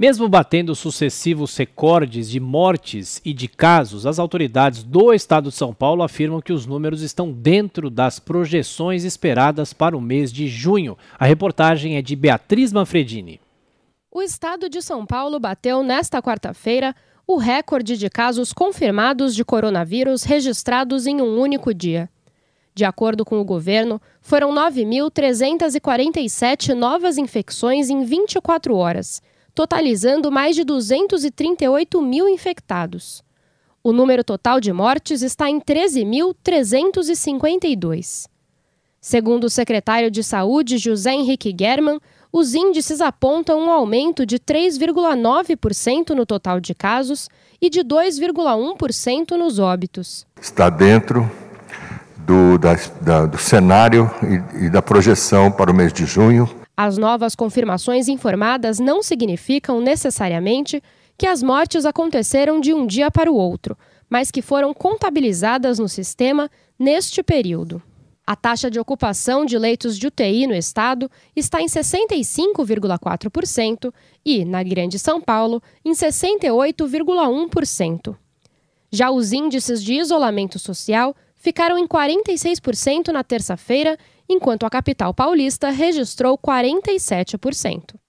Mesmo batendo sucessivos recordes de mortes e de casos, as autoridades do estado de São Paulo afirmam que os números estão dentro das projeções esperadas para o mês de junho. A reportagem é de Beatriz Manfredini. O estado de São Paulo bateu nesta quarta-feira o recorde de casos confirmados de coronavírus registrados em um único dia. De acordo com o governo, foram 9.347 novas infecções em 24 horas totalizando mais de 238 mil infectados. O número total de mortes está em 13.352. Segundo o secretário de Saúde, José Henrique German, os índices apontam um aumento de 3,9% no total de casos e de 2,1% nos óbitos. Está dentro do, da, da, do cenário e, e da projeção para o mês de junho, as novas confirmações informadas não significam necessariamente que as mortes aconteceram de um dia para o outro, mas que foram contabilizadas no sistema neste período. A taxa de ocupação de leitos de UTI no estado está em 65,4% e, na Grande São Paulo, em 68,1%. Já os índices de isolamento social ficaram em 46% na terça-feira, enquanto a capital paulista registrou 47%.